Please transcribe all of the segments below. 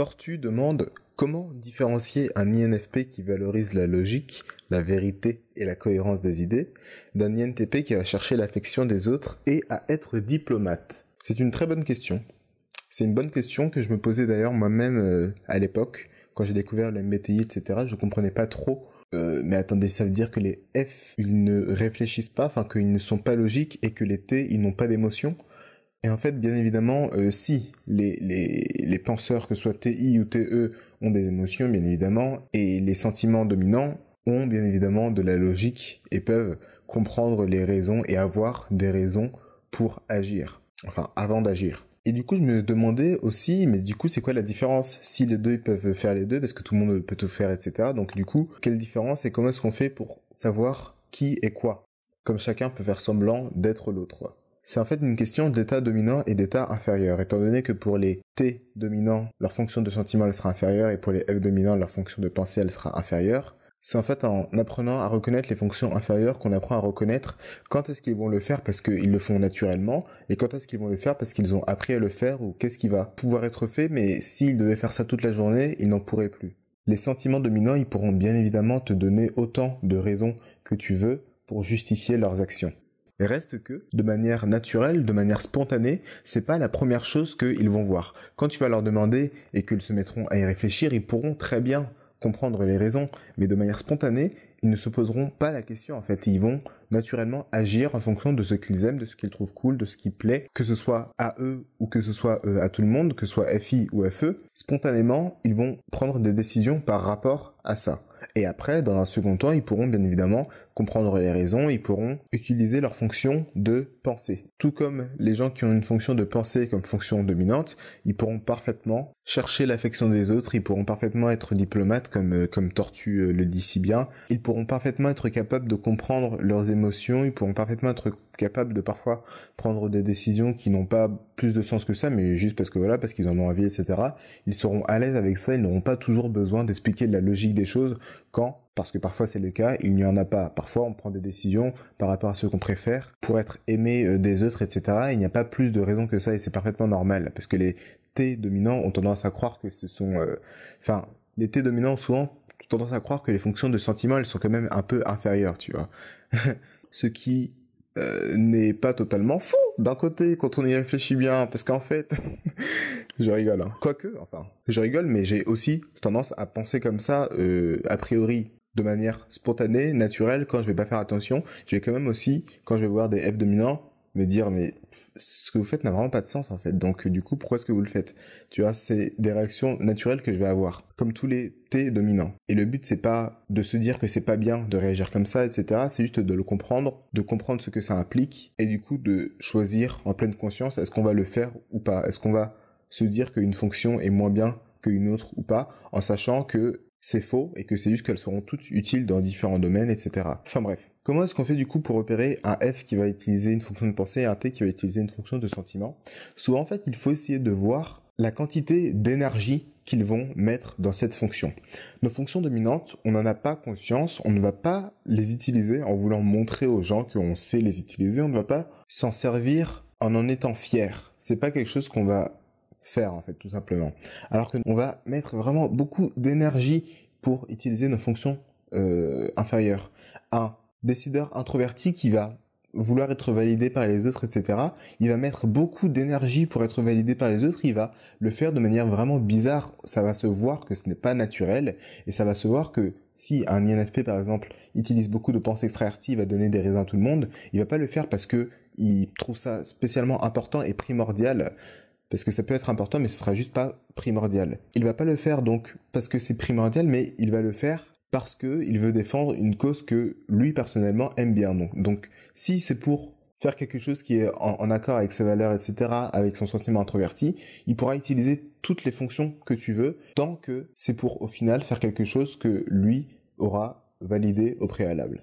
Tortue demande comment différencier un INFP qui valorise la logique, la vérité et la cohérence des idées d'un INTP qui va chercher l'affection des autres et à être diplomate. C'est une très bonne question. C'est une bonne question que je me posais d'ailleurs moi-même euh, à l'époque quand j'ai découvert le MBTI, etc. Je ne comprenais pas trop euh, mais attendez, ça veut dire que les F, ils ne réfléchissent pas, enfin qu'ils ne sont pas logiques et que les T, ils n'ont pas d'émotion. Et en fait, bien évidemment, euh, si les, penseurs, que ce soit TI ou TE, ont des émotions, bien évidemment, et les sentiments dominants ont bien évidemment de la logique et peuvent comprendre les raisons et avoir des raisons pour agir, enfin avant d'agir. Et du coup, je me demandais aussi, mais du coup, c'est quoi la différence si les deux peuvent faire les deux, parce que tout le monde peut tout faire, etc. Donc du coup, quelle différence et comment est-ce qu'on fait pour savoir qui est quoi Comme chacun peut faire semblant d'être l'autre c'est en fait une question d'état dominant et d'état inférieur, étant donné que pour les T dominants, leur fonction de sentiment elle sera inférieure et pour les F dominants, leur fonction de pensée elle sera inférieure. C'est en fait en apprenant à reconnaître les fonctions inférieures qu'on apprend à reconnaître quand est-ce qu'ils vont le faire parce qu'ils le font naturellement et quand est-ce qu'ils vont le faire parce qu'ils ont appris à le faire ou qu'est-ce qui va pouvoir être fait mais s'ils devaient faire ça toute la journée, ils n'en pourraient plus. Les sentiments dominants, ils pourront bien évidemment te donner autant de raisons que tu veux pour justifier leurs actions. Reste que, de manière naturelle, de manière spontanée, c'est pas la première chose qu'ils vont voir. Quand tu vas leur demander et qu'ils se mettront à y réfléchir, ils pourront très bien comprendre les raisons, mais de manière spontanée, ils ne se poseront pas la question en fait. Ils vont naturellement agir en fonction de ce qu'ils aiment, de ce qu'ils trouvent cool, de ce qui plaît, que ce soit à eux ou que ce soit euh, à tout le monde, que ce soit FI ou FE. Spontanément, ils vont prendre des décisions par rapport à ça. Et après, dans un second temps, ils pourront bien évidemment comprendre les raisons, ils pourront utiliser leur fonction de pensée. Tout comme les gens qui ont une fonction de pensée comme fonction dominante, ils pourront parfaitement chercher l'affection des autres, ils pourront parfaitement être diplomates comme, euh, comme Tortue euh, le dit si bien, ils pourront parfaitement être capables de comprendre leurs émotions, ils pourront parfaitement être capables de parfois prendre des décisions qui n'ont pas plus de sens que ça, mais juste parce que voilà, parce qu'ils en ont envie, etc. Ils seront à l'aise avec ça, ils n'auront pas toujours besoin d'expliquer la logique des choses quand parce que parfois c'est le cas, il n'y en a pas. Parfois on prend des décisions par rapport à ce qu'on préfère pour être aimé euh, des autres, etc. il n'y a pas plus de raison que ça et c'est parfaitement normal parce que les T dominants ont tendance à croire que ce sont, euh, enfin, les T dominants ont souvent tendance à croire que les fonctions de sentiment elles sont quand même un peu inférieures, tu vois. ce qui euh, n'est pas totalement faux d'un côté quand on y réfléchit bien parce qu'en fait je rigole. Hein. Quoique, enfin, je rigole, mais j'ai aussi tendance à penser comme ça, euh, a priori, de manière spontanée, naturelle, quand je vais pas faire attention. Je vais quand même aussi, quand je vais voir des F dominants, me dire mais ce que vous faites n'a vraiment pas de sens en fait. Donc du coup pourquoi est-ce que vous le faites Tu vois, c'est des réactions naturelles que je vais avoir, comme tous les T dominants. Et le but c'est pas de se dire que c'est pas bien de réagir comme ça, etc. C'est juste de le comprendre, de comprendre ce que ça implique, et du coup de choisir en pleine conscience est-ce qu'on va le faire ou pas, est-ce qu'on va se dire qu'une fonction est moins bien qu'une autre ou pas, en sachant que c'est faux et que c'est juste qu'elles seront toutes utiles dans différents domaines, etc. Enfin bref. Comment est-ce qu'on fait du coup pour repérer un f qui va utiliser une fonction de pensée et un t qui va utiliser une fonction de sentiment Souvent en fait il faut essayer de voir la quantité d'énergie qu'ils vont mettre dans cette fonction. Nos fonctions dominantes, on n'en a pas conscience, on ne va pas les utiliser en voulant montrer aux gens qu'on sait les utiliser, on ne va pas s'en servir en en étant fier. C'est pas quelque chose qu'on va faire en fait tout simplement. Alors que on va mettre vraiment beaucoup d'énergie pour utiliser nos fonctions euh, inférieures. Un décideur introverti qui va vouloir être validé par les autres, etc. Il va mettre beaucoup d'énergie pour être validé par les autres. Il va le faire de manière vraiment bizarre. Ça va se voir que ce n'est pas naturel et ça va se voir que si un INFP par exemple utilise beaucoup de pensées extraverties, il va donner des raisons à tout le monde. Il va pas le faire parce que il trouve ça spécialement important et primordial parce que ça peut être important, mais ce sera juste pas primordial. Il va pas le faire donc parce que c'est primordial, mais il va le faire parce que il veut défendre une cause que lui personnellement aime bien. Donc, donc si c'est pour faire quelque chose qui est en, accord avec ses valeurs, etc., avec son sentiment introverti, il pourra utiliser toutes les fonctions que tu veux, tant que c'est pour au final faire quelque chose que lui aura validé au préalable.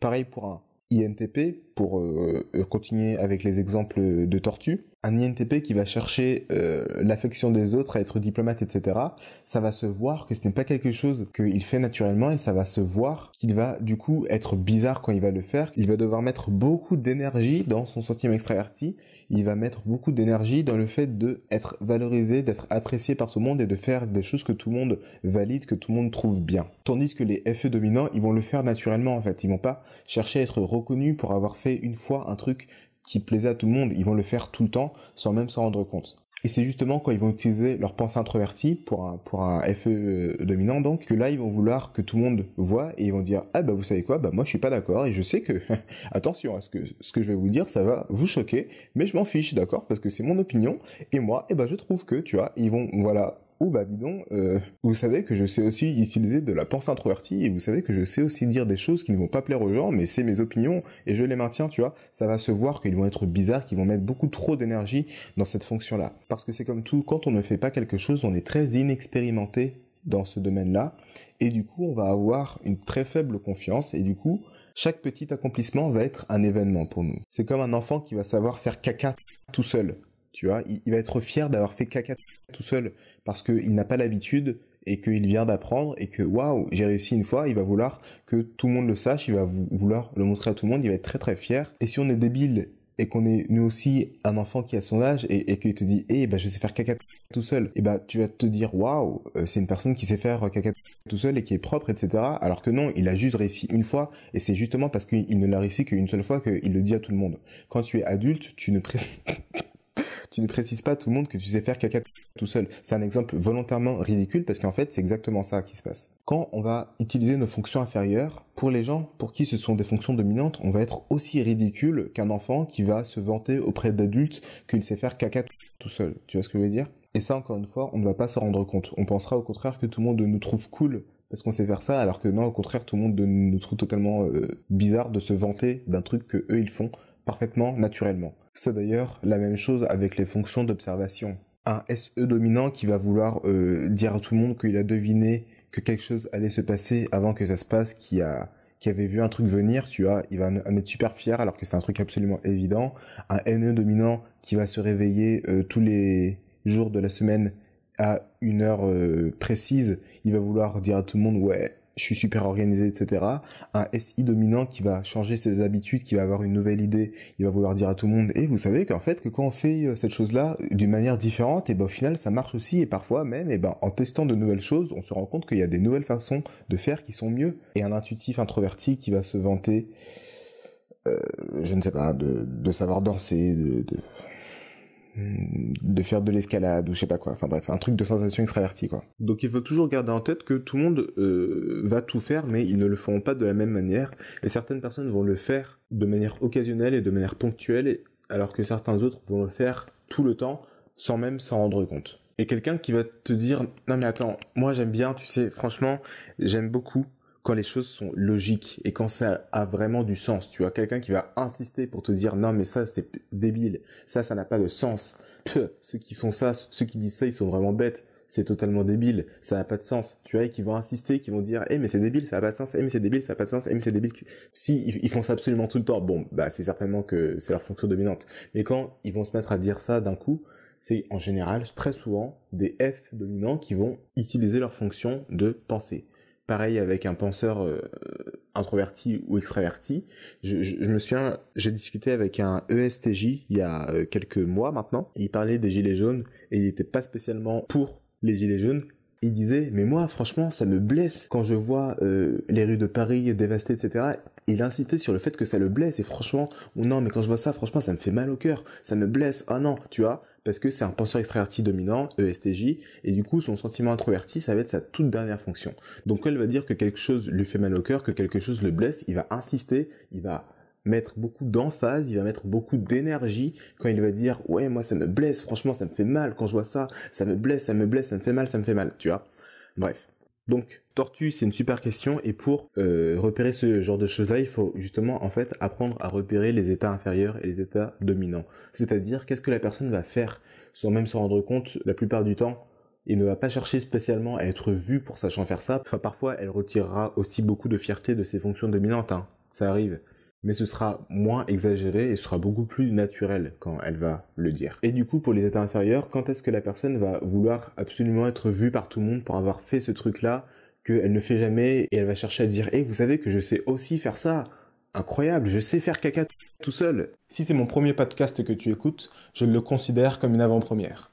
Pareil pour un INTP, pour euh, euh, continuer avec les exemples de tortue, un INTP qui va chercher euh, l'affection des autres à être diplomate, etc., ça va se voir que ce n'est pas quelque chose qu'il fait naturellement et ça va se voir qu'il va du coup être bizarre quand il va le faire. Il va devoir mettre beaucoup d'énergie dans son sentiment extraverti il va mettre beaucoup d'énergie dans le fait d'être valorisé, d'être apprécié par tout le monde et de faire des choses que tout le monde valide, que tout le monde trouve bien. Tandis que les FE dominants, ils vont le faire naturellement en fait. Ils vont pas chercher à être reconnus pour avoir fait une fois un truc qui plaisait à tout le monde. Ils vont le faire tout le temps sans même s'en rendre compte. Et c'est justement quand ils vont utiliser leur pensée introvertie pour un, pour un FE euh, dominant, donc, que là, ils vont vouloir que tout le monde voit et ils vont dire, ah, bah, vous savez quoi, bah, moi, je suis pas d'accord et je sais que, attention à hein, ce que, ce que je vais vous dire, ça va vous choquer, mais je m'en fiche, d'accord, parce que c'est mon opinion et moi, eh bah, ben, je trouve que, tu vois, ils vont, voilà, ou bah dis donc, euh, vous savez que je sais aussi utiliser de la pensée introvertie et vous savez que je sais aussi dire des choses qui ne vont pas plaire aux gens, mais c'est mes opinions et je les maintiens, tu vois. Ça va se voir qu'ils vont être bizarres, qu'ils vont mettre beaucoup trop d'énergie dans cette fonction-là. Parce que c'est comme tout, quand on ne fait pas quelque chose, on est très inexpérimenté dans ce domaine-là et du coup, on va avoir une très faible confiance et du coup, chaque petit accomplissement va être un événement pour nous. C'est comme un enfant qui va savoir faire caca tout seul. Tu vois, il, va être fier d'avoir fait caca tout seul parce qu'il n'a pas l'habitude et qu'il vient d'apprendre et que waouh, j'ai réussi une fois, il va vouloir que tout le monde le sache, il va vouloir le montrer à tout le monde, il va être très très fier. Et si on est débile et qu'on est nous aussi un enfant qui a son âge et, qu'il te dit eh ben je sais faire caca tout seul et eh ben bah, tu vas te dire waouh euh, c'est une personne qui sait faire euh, caca tout seul et qui est propre etc alors que non il a juste réussi une fois et c'est justement parce qu'il ne l'a réussi qu'une seule fois qu'il le dit à tout le monde quand tu es adulte tu ne présentes tu ne précises pas tout le monde que tu sais faire caca tout seul. C'est un exemple volontairement ridicule parce qu'en fait, c'est exactement ça qui se passe. Quand on va utiliser nos fonctions inférieures, pour les gens pour qui ce sont des fonctions dominantes, on va être aussi ridicule qu'un enfant qui va se vanter auprès d'adultes qu'il sait faire caca tout seul. Tu vois ce que je veux dire Et ça, encore une fois, on ne va pas se rendre compte. On pensera au contraire que tout le monde nous trouve cool parce qu'on sait faire ça, alors que non, au contraire, tout le monde nous trouve totalement euh, bizarre de se vanter d'un truc que eux ils font parfaitement naturellement. C'est d'ailleurs la même chose avec les fonctions d'observation. Un SE dominant qui va vouloir euh, dire à tout le monde qu'il a deviné que quelque chose allait se passer avant que ça se passe, qui a qui avait vu un truc venir, tu vois, il va en être super fier alors que c'est un truc absolument évident. Un NE dominant qui va se réveiller euh, tous les jours de la semaine à une heure euh, précise, il va vouloir dire à tout le monde ouais, je suis super organisé, etc. Un SI dominant qui va changer ses habitudes, qui va avoir une nouvelle idée, il va vouloir dire à tout le monde, et vous savez qu'en fait, que quand on fait euh, cette chose-là euh, d'une manière différente, et ben au final, ça marche aussi, et parfois même, et ben en testant de nouvelles choses, on se rend compte qu'il y a des nouvelles façons de faire qui sont mieux. Et un intuitif introverti qui va se vanter, euh, je ne sais pas, de, savoir danser, de Mm, de faire de l'escalade ou je sais pas quoi. Enfin bref, un truc de sensation extravertie quoi. Donc il faut toujours garder en tête que tout le monde euh, va tout faire, mais ils ne le feront pas de la même manière. Et certaines personnes vont le faire de manière occasionnelle et de manière ponctuelle, alors que certains autres vont le faire tout le temps sans même s'en rendre compte. Et quelqu'un qui va te dire non mais attends, moi j'aime bien, tu sais, franchement j'aime beaucoup, quand les choses sont logiques et quand ça a vraiment du sens. Tu as quelqu'un qui va insister pour te dire non mais ça c'est débile, ça ça n'a pas de sens. ceux qui font ça, ceux qui disent ça, ils sont vraiment bêtes. C'est totalement débile, ça n'a pas de sens. Tu vois, et qui vont insister, qui vont dire, eh mais c'est débile, ça n'a pas de sens. Eh mais c'est débile, ça n'a pas de sens. Eh mais c'est débile. Si ils font ça absolument tout le temps, bon, bah c'est certainement que c'est leur fonction dominante. Mais quand ils vont se mettre à dire ça d'un coup, c'est en général très souvent des F dominants qui vont utiliser leur fonction de pensée pareil avec un penseur euh, introverti ou extraverti. Je, me souviens, j'ai discuté avec un ESTJ il y a euh, quelques mois maintenant. Il parlait des gilets jaunes et il n'était pas spécialement pour les gilets jaunes. Il disait, mais moi, franchement, ça me blesse quand je vois euh, les rues de Paris dévastées, etc. Il insistait sur le fait que ça le blesse. Et franchement, non, mais quand je vois ça, franchement, ça me fait mal au cœur. Ça me blesse. Ah non, tu vois parce que c'est un penseur extraverti dominant, ESTJ, et du coup son sentiment introverti, ça va être sa toute dernière fonction. Donc elle va dire que quelque chose lui fait mal au cœur, que quelque chose le blesse, il va insister, il va mettre beaucoup d'emphase, il va mettre beaucoup d'énergie quand il va dire ouais moi ça me blesse, franchement ça me fait mal quand je vois ça, ça me blesse, ça me blesse, ça me fait mal, ça me fait mal, tu vois. Bref. Donc, tortue, c'est une super question. Et pour euh, repérer ce genre de choses-là, il faut justement en fait apprendre à repérer les états inférieurs et les états dominants. C'est-à-dire, qu'est-ce que la personne va faire sans même s'en rendre compte la plupart du temps il ne va pas chercher spécialement à être vue pour sachant faire ça. parfois, elle retirera aussi beaucoup de fierté de ses fonctions dominantes. Hein. Ça arrive mais ce sera moins exagéré et ce sera beaucoup plus naturel quand elle va le dire. Et du coup, pour les états inférieurs, quand est-ce que la personne va vouloir absolument être vue par tout le monde pour avoir fait ce truc-là qu'elle ne fait jamais et elle va chercher à dire Eh, vous savez que je sais aussi faire ça Incroyable, je sais faire caca tout seul. Si c'est mon premier podcast que tu écoutes, je le considère comme une avant-première.